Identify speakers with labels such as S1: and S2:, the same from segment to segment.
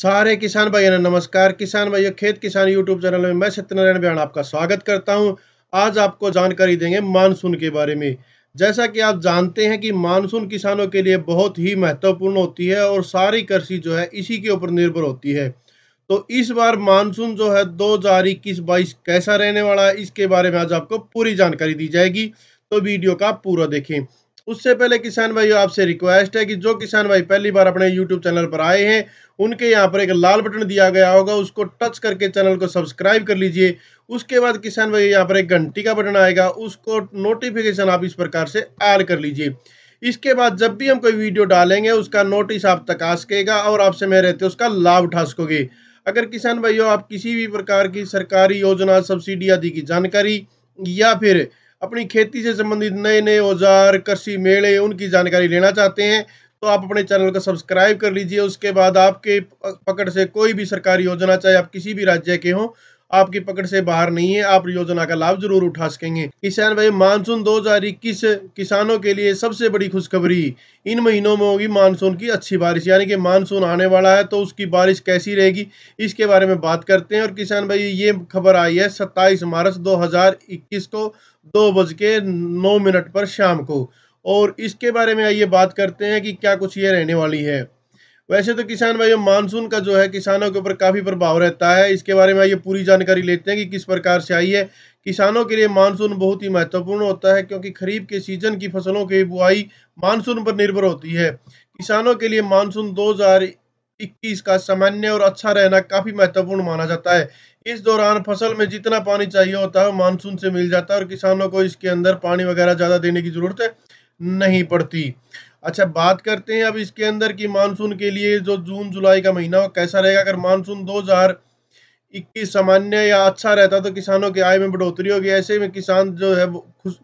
S1: सारे किसान भाइयों ने नमस्कार किसान भाइयों खेत किसान यूट्यूब चैनल में मैं सत्यनारायण बयान आपका स्वागत करता हूं आज आपको जानकारी देंगे मानसून के बारे में जैसा कि आप जानते हैं कि मानसून किसानों के लिए बहुत ही महत्वपूर्ण होती है और सारी कृषि जो है इसी के ऊपर निर्भर होती है तो इस बार मानसून जो है दो हजार इक्कीस बाईस कैसा रहने वाला है इसके बारे में आज आपको पूरी जानकारी दी जाएगी तो वीडियो का पूरा देखें उससे पहले किसान भाइयों आपसे रिक्वेस्ट है कि जो किसान भाई पहली बार अपने यूट्यूब चैनल पर आए हैं उनके यहाँ पर एक लाल बटन दिया गया होगा उसको टच करके चैनल को सब्सक्राइब कर लीजिए उसके बाद किसान भाई यहाँ पर एक घंटी का बटन आएगा उसको नोटिफिकेशन आप इस प्रकार से ऐड कर लीजिए इसके बाद जब भी हम कोई वीडियो डालेंगे उसका नोटिस आप तक आ सकेगा और आपसे में रहते उसका लाभ उठा सकोगे अगर किसान भाइयों आप किसी भी प्रकार की सरकारी योजना सब्सिडी आदि की जानकारी या फिर अपनी खेती से संबंधित नए नए औजार कृषि मेले उनकी जानकारी लेना चाहते हैं तो आप अपने चैनल को सब्सक्राइब कर लीजिए उसके बाद आपके पकड़ से कोई भी सरकारी योजना चाहे आप किसी भी राज्य के हों आपकी पकड़ से बाहर नहीं है आप योजना का लाभ जरूर उठा सकेंगे किसान भाई मानसून 2021 किसानों के लिए सबसे बड़ी खुशखबरी इन महीनों में होगी मानसून की अच्छी बारिश यानी कि मानसून आने वाला है तो उसकी बारिश कैसी रहेगी इसके बारे में बात करते हैं और किसान भाई ये खबर आई है सत्ताईस मार्च दो को दो बज के नौ मिनट पर शाम को और इसके बारे में आइए बात करते हैं कि क्या कुछ ये रहने वाली है वैसे तो किसान भाइयों मानसून का जो है किसानों के ऊपर काफ़ी प्रभाव रहता है इसके बारे में आइए पूरी जानकारी लेते हैं कि किस प्रकार से आई है किसानों के लिए मानसून बहुत ही महत्वपूर्ण होता है क्योंकि खरीफ के सीजन की फसलों की बुआई मानसून पर निर्भर होती है किसानों के लिए मानसून इक्कीस का सामान्य और अच्छा रहना काफ़ी महत्वपूर्ण माना जाता है इस दौरान फसल में जितना पानी चाहिए होता है मानसून से मिल जाता है और किसानों को इसके अंदर पानी वगैरह ज़्यादा देने की जरूरत नहीं पड़ती अच्छा बात करते हैं अब इसके अंदर की मानसून के लिए जो जून जुलाई का महीना कैसा रहेगा अगर मानसून इक्कीस सामान्य या अच्छा रहता तो किसानों की आय में बढ़ोतरी होगी ऐसे में किसान जो है वो खुश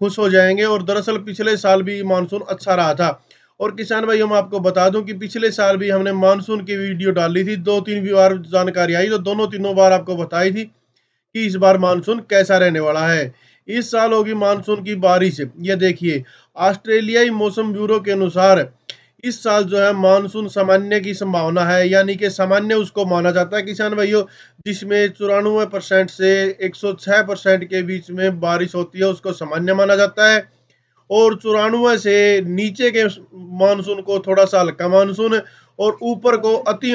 S1: खुश हो जाएंगे और दरअसल पिछले साल भी मानसून अच्छा रहा था और किसान भाई हम आपको बता दूं कि पिछले साल भी हमने मानसून की वीडियो डाली थी दो तीन बार जानकारी आई तो दोनों तीनों बार आपको बताई थी कि इस बार मानसून कैसा रहने वाला है इस साल होगी मानसून की बारिश ये देखिए ऑस्ट्रेलियाई मौसम ब्यूरो के अनुसार इस साल जो है मानसून सामान्य की संभावना है यानी कि सामान्य उसको माना जाता है किसान भाइयों जिसमें चौरानवे परसेंट से 106 परसेंट के बीच में बारिश होती है उसको सामान्य माना जाता है और चौरानवे से नीचे के मानसून को थोड़ा सा हल्का मानसून और ऊपर को अति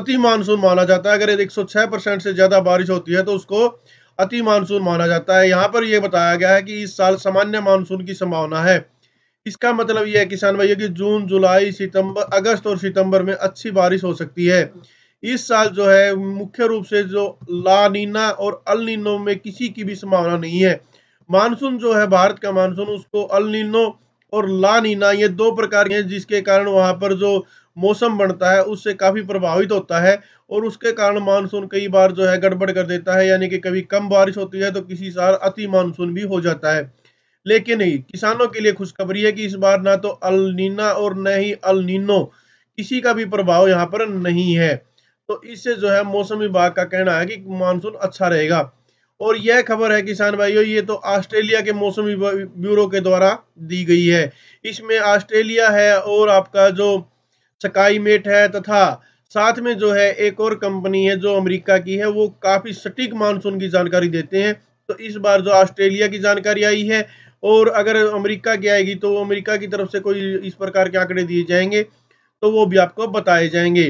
S1: अति मानसून माना जाता है अगर एक सौ परसेंट से ज़्यादा बारिश होती है तो उसको अति मानसून माना जाता है यहाँ पर यह बताया गया है कि इस साल सामान्य मानसून की संभावना है इसका मतलब यह है किसान भाइयों कि जून जुलाई सितंबर अगस्त और सितंबर में अच्छी बारिश हो सकती है इस साल जो है मुख्य रूप से जो लानीना और अलनीनो में किसी की भी संभावना नहीं है मानसून जो है भारत का मानसून उसको अलनीनो और लानीना ये दो प्रकार के हैं जिसके कारण वहां पर जो मौसम बनता है उससे काफ़ी प्रभावित होता है और उसके कारण मानसून कई बार जो है गड़बड़ कर देता है यानी कि कभी कम बारिश होती है तो किसी साल अति मानसून भी हो जाता है लेकिन नहीं किसानों के लिए खुशखबरी है कि इस बार ना तो अलनीना और न ही अलनीनो किसी का भी प्रभाव यहाँ पर नहीं है तो इससे जो है मौसम विभाग का कहना है कि मानसून अच्छा रहेगा और यह खबर है किसान भाइयों ये तो ऑस्ट्रेलिया के मौसम ब्यूरो के द्वारा दी गई है इसमें ऑस्ट्रेलिया है और आपका जो सकाई मेट है तथा साथ में जो है एक और कंपनी है जो अमेरिका की है वो काफ़ी सटीक मानसून की जानकारी देते हैं तो इस बार जो ऑस्ट्रेलिया की जानकारी आई है और अगर अमेरिका की आएगी तो अमेरिका की तरफ से कोई इस प्रकार के आंकड़े दिए जाएंगे तो वो भी आपको बताए जाएंगे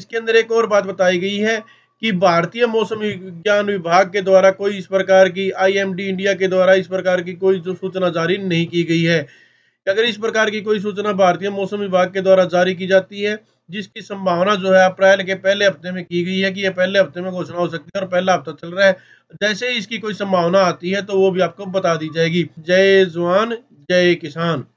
S1: इसके अंदर एक और बात बताई गई है कि भारतीय मौसम विज्ञान विभाग के द्वारा कोई इस प्रकार की आई इंडिया के द्वारा इस प्रकार की कोई जो सूचना जारी नहीं की गई है कि अगर इस प्रकार की कोई सूचना भारतीय मौसम विभाग के द्वारा जारी की जाती है जिसकी संभावना जो है अप्रैल के पहले हफ्ते में की गई है कि यह पहले हफ्ते में घोषणा हो सकती है और पहला हफ्ता चल रहा है जैसे ही इसकी कोई संभावना आती है तो वो भी आपको बता दी जाएगी जय जवान जय किसान